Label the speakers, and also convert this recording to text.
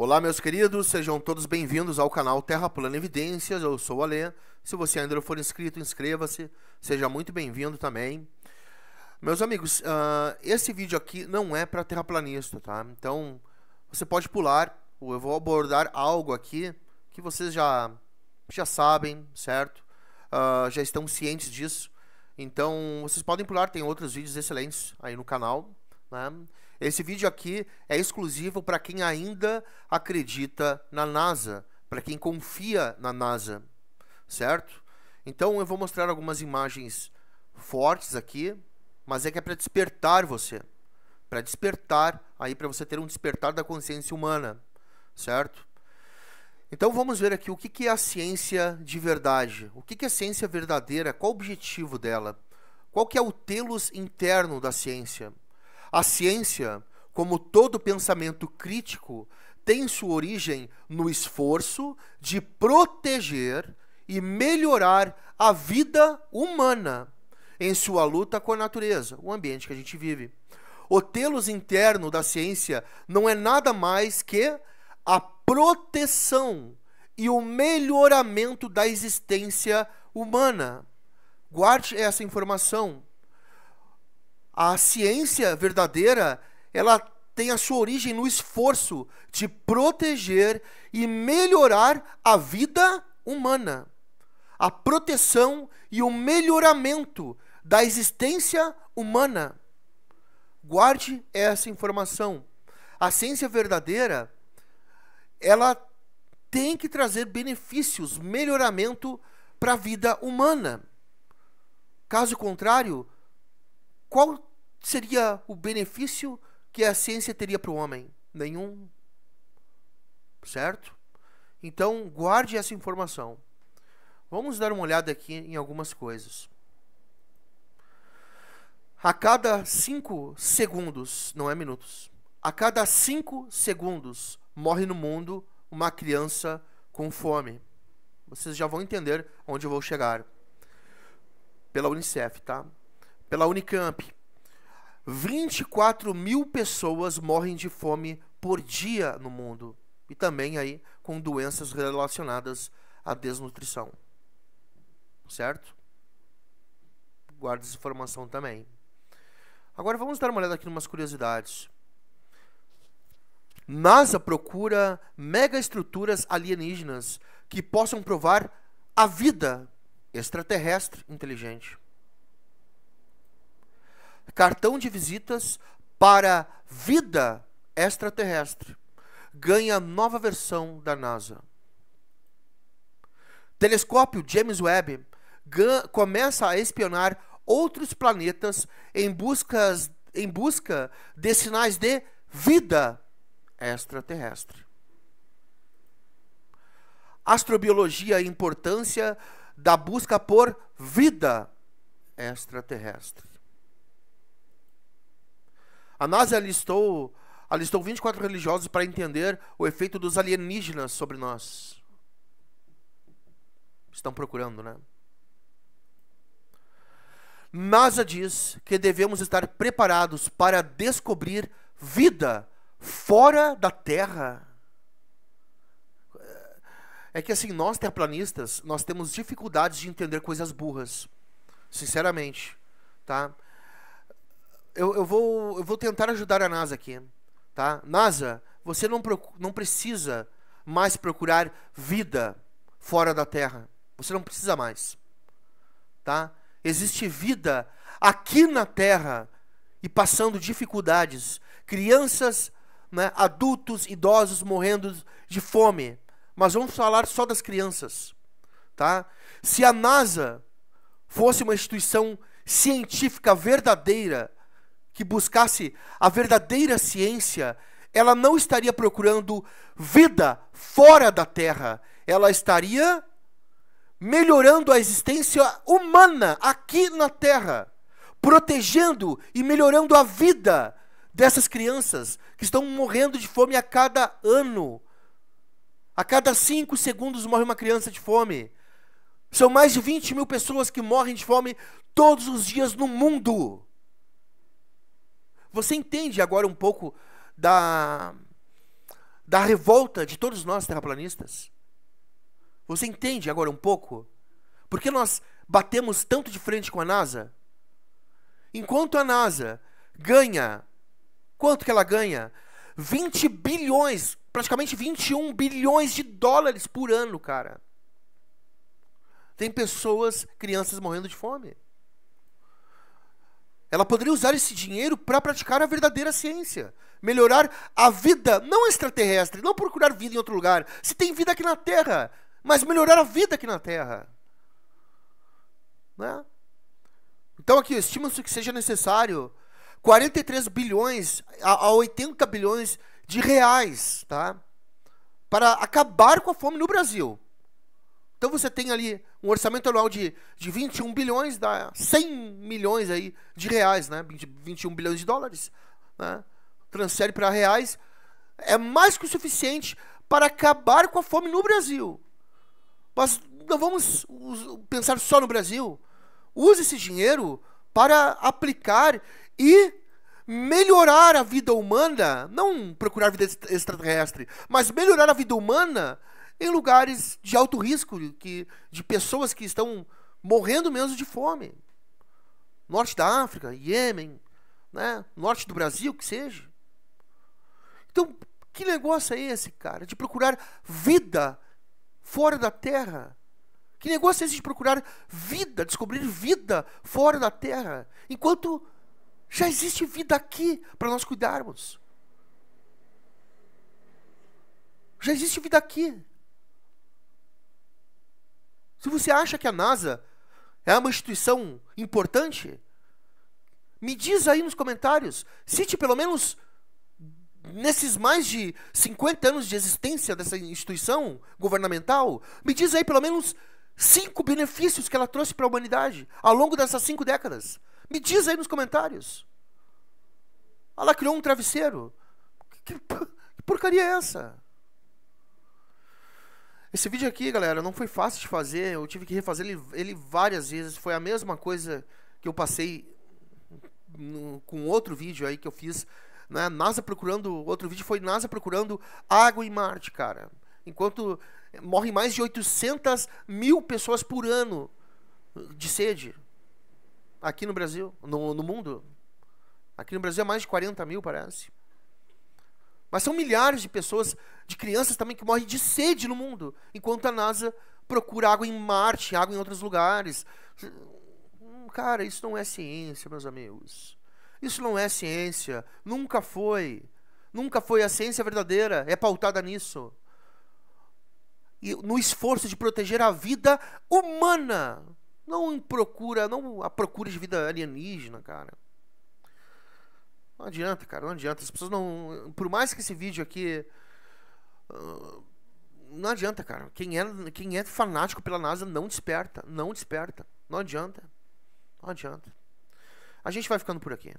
Speaker 1: Olá, meus queridos, sejam todos bem-vindos ao canal Terra Plana Evidências. Eu sou o Alê. Se você ainda não for inscrito, inscreva-se. Seja muito bem-vindo também. Meus amigos, uh, esse vídeo aqui não é para terraplanista, tá? Então, você pode pular. Eu vou abordar algo aqui que vocês já, já sabem, certo? Uh, já estão cientes disso. Então, vocês podem pular. Tem outros vídeos excelentes aí no canal, né? Esse vídeo aqui é exclusivo para quem ainda acredita na NASA, para quem confia na NASA, certo? Então eu vou mostrar algumas imagens fortes aqui, mas é que é para despertar você, para despertar aí para você ter um despertar da consciência humana, certo? Então vamos ver aqui o que, que é a ciência de verdade, o que, que é a ciência verdadeira, qual o objetivo dela, qual que é o telos interno da ciência. A ciência, como todo pensamento crítico, tem sua origem no esforço de proteger e melhorar a vida humana em sua luta com a natureza, o ambiente que a gente vive. O telos interno da ciência não é nada mais que a proteção e o melhoramento da existência humana. Guarde essa informação. A ciência verdadeira, ela tem a sua origem no esforço de proteger e melhorar a vida humana. A proteção e o melhoramento da existência humana. Guarde essa informação. A ciência verdadeira, ela tem que trazer benefícios, melhoramento para a vida humana. Caso contrário, qual seria o benefício que a ciência teria para o homem? Nenhum. Certo? Então, guarde essa informação. Vamos dar uma olhada aqui em algumas coisas. A cada 5 segundos, não é minutos, a cada 5 segundos morre no mundo uma criança com fome. Vocês já vão entender onde eu vou chegar. Pela Unicef, tá? Pela Unicamp, 24 mil pessoas morrem de fome por dia no mundo. E também aí com doenças relacionadas à desnutrição. Certo? Guarda essa informação também. Agora vamos dar uma olhada aqui em umas curiosidades. NASA procura megaestruturas alienígenas que possam provar a vida extraterrestre inteligente cartão de visitas para vida extraterrestre ganha nova versão da NASA. Telescópio James Webb começa a espionar outros planetas em, busca em busca de sinais de vida extraterrestre. Astrobiologia e importância da busca por vida extraterrestre. A NASA alistou, alistou 24 religiosos para entender o efeito dos alienígenas sobre nós. Estão procurando, né? NASA diz que devemos estar preparados para descobrir vida fora da Terra. É que assim, nós terraplanistas, nós temos dificuldades de entender coisas burras. Sinceramente, tá? eu, eu, vou, eu vou tentar ajudar a NASA aqui, tá? NASA, você não, não precisa mais procurar vida fora da Terra. Você não precisa mais, tá? Existe vida aqui na Terra e passando dificuldades. Crianças, né, adultos, idosos morrendo de fome. Mas vamos falar só das crianças, tá? Se a NASA fosse uma instituição científica verdadeira, que buscasse a verdadeira ciência, ela não estaria procurando vida fora da Terra, ela estaria melhorando a existência humana aqui na Terra, protegendo e melhorando a vida dessas crianças que estão morrendo de fome a cada ano. A cada cinco segundos morre uma criança de fome. São mais de 20 mil pessoas que morrem de fome todos os dias no mundo. Você entende agora um pouco da, da revolta de todos nós terraplanistas? Você entende agora um pouco? Por que nós batemos tanto de frente com a NASA? Enquanto a NASA ganha, quanto que ela ganha? 20 bilhões, praticamente 21 bilhões de dólares por ano, cara. Tem pessoas, crianças morrendo de fome. Ela poderia usar esse dinheiro para praticar a verdadeira ciência, melhorar a vida, não extraterrestre, não procurar vida em outro lugar. Se tem vida aqui na Terra, mas melhorar a vida aqui na Terra. Né? Então aqui, estima-se que seja necessário 43 bilhões a, a 80 bilhões de reais, tá? Para acabar com a fome no Brasil. Então você tem ali um orçamento anual de, de 21 bilhões, dá 100 milhões aí de reais, né? 20, 21 bilhões de dólares, né? Transfere para reais, é mais que o suficiente para acabar com a fome no Brasil. Mas não vamos pensar só no Brasil. Use esse dinheiro para aplicar e melhorar a vida humana, não procurar vida extraterrestre, mas melhorar a vida humana em lugares de alto risco, que, de pessoas que estão morrendo mesmo de fome. Norte da África, Iêmen, né? norte do Brasil, que seja. Então, que negócio é esse, cara? De procurar vida fora da terra. Que negócio é esse de procurar vida, descobrir vida fora da terra, enquanto já existe vida aqui para nós cuidarmos? Já existe vida aqui. Se você acha que a NASA é uma instituição importante, me diz aí nos comentários, cite pelo menos nesses mais de 50 anos de existência dessa instituição governamental, me diz aí pelo menos cinco benefícios que ela trouxe para a humanidade ao longo dessas cinco décadas. Me diz aí nos comentários. Ela criou um travesseiro. Que, porcaria é essa? Esse vídeo aqui, galera, não foi fácil de fazer. Eu tive que refazer ele, ele várias vezes. Foi a mesma coisa que eu passei no, com outro vídeo aí que eu fiz. Né? NASA procurando. Outro vídeo foi NASA procurando água em Marte, cara. Enquanto morrem mais de 800 mil pessoas por ano de sede. Aqui no Brasil, no, no mundo. Aqui no Brasil é mais de 40 mil, parece. Mas são milhares de pessoas, de crianças também, que morrem de sede no mundo, enquanto a NASA procura água em Marte, água em outros lugares. Cara, isso não é ciência, meus amigos. Isso não é ciência. Nunca foi. Nunca foi a ciência verdadeira. É pautada nisso. E no esforço de proteger a vida humana. Não procura, não a procura de vida alienígena, cara. Não adianta, cara, não adianta. As pessoas não. Por mais que esse vídeo aqui. Uh, não adianta, cara. Quem é, quem é fanático pela NASA não desperta. Não desperta. Não adianta. Não adianta. A gente vai ficando por aqui.